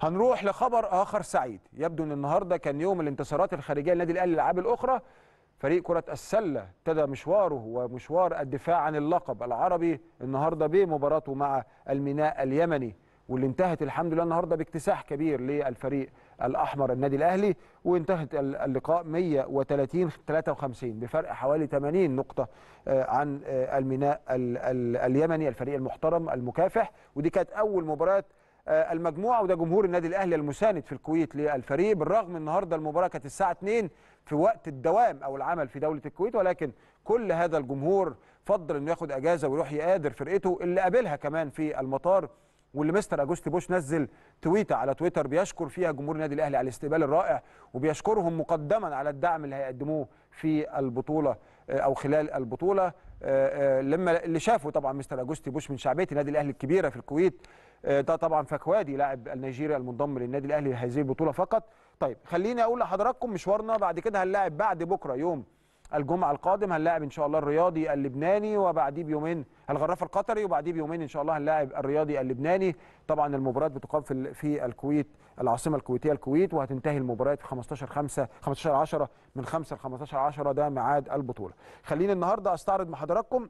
هنروح لخبر اخر سعيد يبدو ان النهارده كان يوم الانتصارات الخارجيه للنادي الاهلي الالعاب الاخرى فريق كره السله ابتدى مشواره ومشوار الدفاع عن اللقب العربي النهارده بمباراته مع الميناء اليمني واللي انتهت الحمد لله النهارده باكتساح كبير للفريق الاحمر النادي الاهلي وانتهت اللقاء 130 53 بفرق حوالي 80 نقطه آه، عن آه، الميناء اليمني الفريق المحترم المكافح ودي كانت اول مباراه آه، المجموعه وده جمهور النادي الاهلي المساند في الكويت للفريق بالرغم النهارده المباراه كانت الساعه 2 في وقت الدوام او العمل في دوله الكويت ولكن كل هذا الجمهور فضل انه ياخد اجازه ويروح يقادر فرقته اللي قابلها كمان في المطار واللي مستر اجوستي بوش نزل تويته على تويتر بيشكر فيها جمهور النادي الاهلي على الاستقبال الرائع وبيشكرهم مقدما على الدعم اللي هيقدموه في البطوله آه، او خلال البطوله آه، لما اللي شافه طبعا مستر اجوستي بوش من شعبيه النادي الاهلي الكبيره في الكويت آه، ده طبعا فكوادي لاعب النيجيري المنضم للنادي الاهلي لهذه البطوله فقط طيب خليني اقول لحضراتكم مشوارنا بعد كده هنلاعب بعد بكره يوم الجمعه القادم هنلاعب ان شاء الله الرياضي اللبناني وبعديه بيومين الغرافه القطري وبعديه بيومين ان شاء الله هنلاعب الرياضي اللبناني طبعا المباراه بتقام في في الكويت العاصمه الكويتيه الكويت وهتنتهي المباراه في 15 5 15 10 من 5 ل 15 10 ده ميعاد البطوله خليني النهارده استعرض مع حضراتكم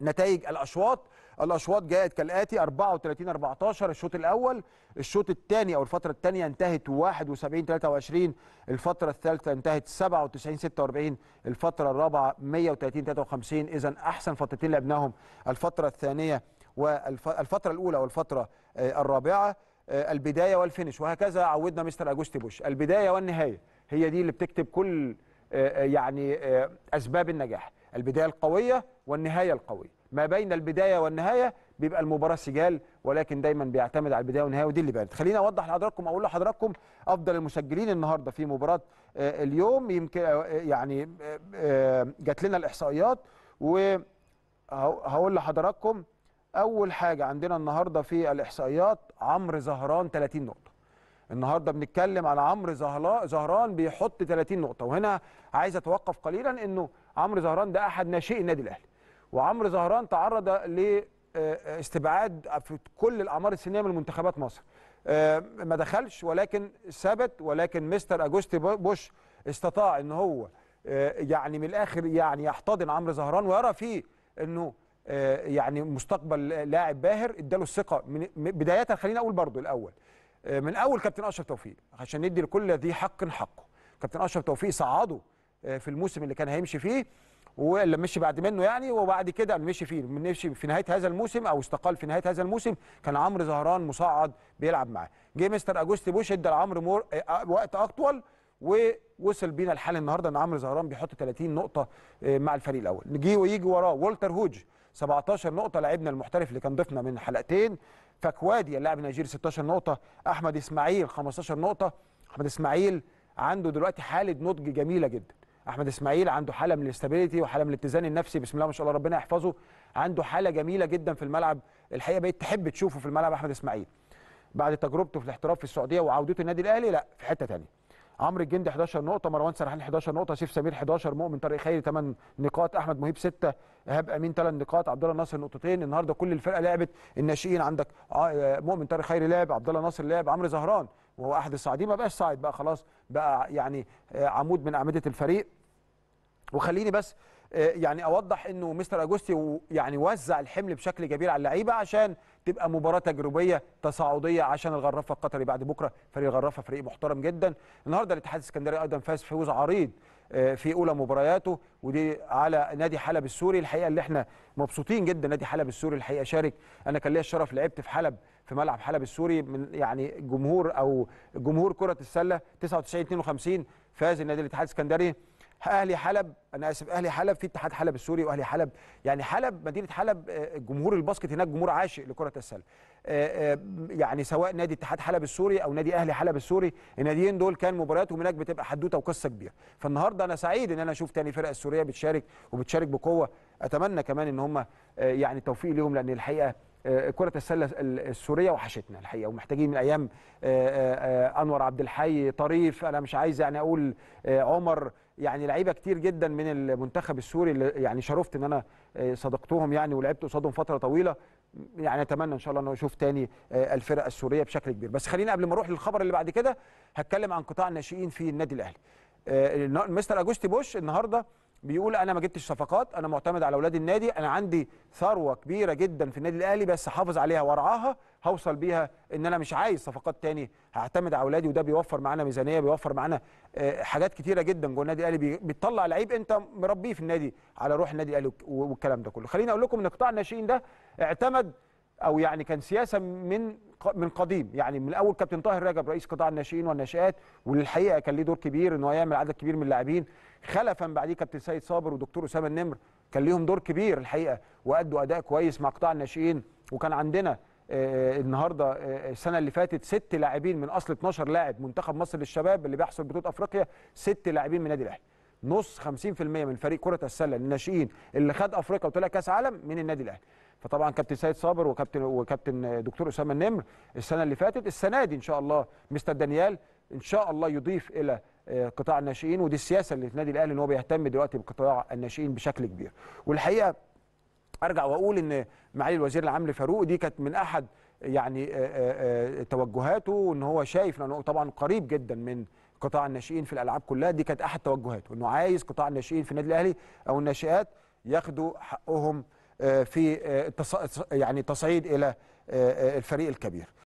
نتائج الاشواط الاشواط جاءت كالاتي 34 14 الشوط الاول الشوط الثاني او الفتره الثانيه انتهت 71 23 الفتره الثالثه انتهت 97 46 الفتره الرابعه 130 53 اذا احسن فترتين لعبناهم الفتره الثانيه والفتره الاولى والفتره آه، الرابعه آه، البدايه والفينش وهكذا عودنا مستر اجوستي بوش البدايه والنهايه هي دي اللي بتكتب كل آه، يعني اسباب النجاح البداية القوية والنهاية القوية ما بين البداية والنهاية بيبقى المباراة سجال ولكن دايما بيعتمد على البداية والنهاية ودي اللي بانت خليني أوضح لحضراتكم أقول لحضراتكم أفضل المسجلين النهاردة في مباراة آه، اليوم يمكن آه، آه، يعني جات لنا الإحصائيات وهقول لحضراتكم أول حاجة عندنا النهاردة في الإحصائيات عمرو زهران 30 نقطة النهارده بنتكلم على عمرو زهران بيحط 30 نقطه وهنا عايز اتوقف قليلا انه عمرو زهران ده احد ناشئي النادي الاهلي وعمرو زهران تعرض لاستبعاد آه، آه، في كل الاعمار السنيه من منتخبات مصر آه، ما دخلش ولكن ثبت ولكن مستر اجوستي بوش استطاع ان هو يعني من الاخر يعني يحتضن عمرو زهران ويرى فيه انه يعني مستقبل لاعب باهر اداله الثقه من بدايه خلينا اقول برضو الاول من اول كابتن اشرف توفيق عشان ندي لكل ذي حق حقه كابتن اشرف توفيق صعده آه، في الموسم اللي كان هيمشي فيه واللي مشي بعد منه يعني وبعد كده مشي فيه مشي في نهايه هذا الموسم او استقال في نهايه هذا الموسم كان عمرو زهران مصعد بيلعب معاه جه مستر اجوستي بوش ادى لعمرو مور آه، آه، وقت اطول ووصل بينا الحال النهارده ان عمرو زهران بيحط 30 نقطه مع الفريق الاول جه ويجي وراه والتر هوج 17 نقطه لاعبنا المحترف اللي كان ضيفنا من حلقتين فكوادي اللاعب النيجيري 16 نقطه احمد اسماعيل 15 نقطه احمد اسماعيل عنده دلوقتي حاله نضج جميله جدا احمد اسماعيل عنده حاله من الاستابيليتي وحاله من الاتزان النفسي بسم الله ما شاء الله ربنا يحفظه عنده حاله جميله جدا في الملعب الحقيقه بقيت تحب تشوفه في الملعب احمد اسماعيل بعد تجربته في الاحتراف في السعوديه وعودته النادي الاهلي لا في حته ثانيه عمرو الجندي 11 نقطه مروان سرحان 11 نقطه سيف سمير 11 مؤمن طارق خيري 8 نقاط احمد مهيب 6 ايهاب امين 3 نقاط عبد الله ناصر نقطتين النهارده كل الفرقه لعبت الناشئين عندك آه، مؤمن طارق خيري لعب عبد الله ناصر لعب عمرو زهران وهو احد الصاعدين ما بقاش صاعد بقى خلاص بقى يعني آه، عمود من اعمده الفريق وخليني بس آه، يعني اوضح انه مستر اجوستي يعني وزع الحمل بشكل كبير على اللعيبه عشان تبقى مباراه تجريبيه تصاعديه عشان الغرافه القطري بعد بكره فريق الغرافه فريق محترم جدا النهارده الاتحاد السكندري ايضا فاز فوز عريض آه، في اولى مبارياته ودي على نادي حلب السوري الحقيقه اللي احنا مبسوطين جدا نادي حلب السوري الحقيقه شارك انا كان ليا الشرف لعبت في حلب في ملعب حلب السوري من يعني جمهور او جمهور كره السله 99 52 فاز النادي الاتحاد السكندري اهلي حلب انا اسف اهلي حلب في اتحاد حلب السوري واهلي حلب يعني حلب مدينه حلب آه، جمهور الباسكت هناك جمهور عاشق لكره السله آه، آه، يعني سواء نادي اتحاد حلب السوري او نادي اهلي حلب السوري الناديين دول كان مبارياتهم هناك بتبقى حدوته وقصه كبيره فالنهارده انا سعيد ان انا اشوف تاني يعني فرق السوريه بتشارك وبتشارك بقوه اتمنى كمان ان هم يعني توفيق ليهم لان الحقيقه كرة السلة السورية وحشتنا الحقيقة ومحتاجين من أيام أنور عبد الحي طريف أنا مش عايز يعني أقول عمر يعني لعيبه كتير جدا من المنتخب السوري اللي يعني شرفت ان انا آه، صدقتهم يعني ولعبت قصادهم فتره طويله يعني اتمنى ان شاء الله ان اشوف تاني آه، الفرق السوريه بشكل كبير بس خلينا قبل ما اروح للخبر اللي بعد كده هتكلم عن قطاع الناشئين في النادي الاهلي آه، مستر اجوستي بوش النهارده بيقول انا ما جبتش صفقات انا معتمد على اولاد النادي انا عندي ثروه كبيره جدا في النادي الاهلي بس حافظ عليها وارعاها هوصل بيها ان انا مش عايز صفقات تاني هعتمد على اولادي وده بيوفر معانا ميزانيه بيوفر معانا آه، حاجات كتيره جدا جوه النادي الاهلي بتطلع لعيب انت مربيه في النادي على روح النادي الاهلي والكلام ده كله خليني اقول لكم ان قطاع الناشئين ده اعتمد او يعني كان سياسه من من قديم يعني من الاول كابتن طاهر رجب رئيس قطاع الناشئين والناشئات والحقيقه كان ليه دور كبير ان هو يعمل عدد كبير من اللاعبين خلفا بعديه كابتن سيد صابر ودكتور اسامه النمر كان ليهم دور كبير الحقيقه وادوا اداء كويس مع قطاع الناشئين وكان عندنا آه، آه، النهارده آه، السنه اللي فاتت ست لاعبين من اصل 12 لاعب منتخب مصر للشباب اللي بيحصل بطوله افريقيا ست لاعبين من النادي الاهلي نص 50% من فريق كره السله الناشئين اللي خد افريقيا وطلع كاس عالم من النادي الاهلي فطبعا كابتن سيد صابر وكابتن وكابتن دكتور اسامه النمر السنه اللي فاتت السنه دي ان شاء الله مستر دانيال ان شاء الله يضيف الى قطاع الناشئين ودي السياسه اللي في النادي الاهلي ان هو بيهتم دلوقتي بقطاع الناشئين بشكل كبير والحقيقه ارجع واقول ان معالي الوزير العام فاروق دي كانت من احد يعني آه، آه، آه، توجهاته ان هو شايف لانه طبعا قريب جدا من قطاع الناشئين في الالعاب كلها دي كانت احد توجهاته انه عايز قطاع الناشئين في النادي الاهلي او الناشئات ياخدوا حقهم في يعني تصعيد الى الفريق الكبير